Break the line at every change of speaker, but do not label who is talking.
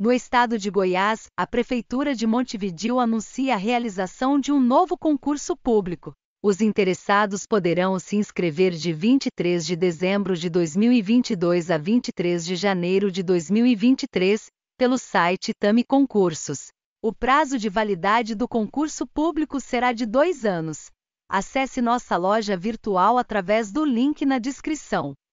No estado de Goiás, a Prefeitura de Montevidio anuncia a realização de um novo concurso público. Os interessados poderão se inscrever de 23 de dezembro de 2022 a 23 de janeiro de 2023, pelo site Tami Concursos. O prazo de validade do concurso público será de dois anos. Acesse nossa loja virtual através do link na descrição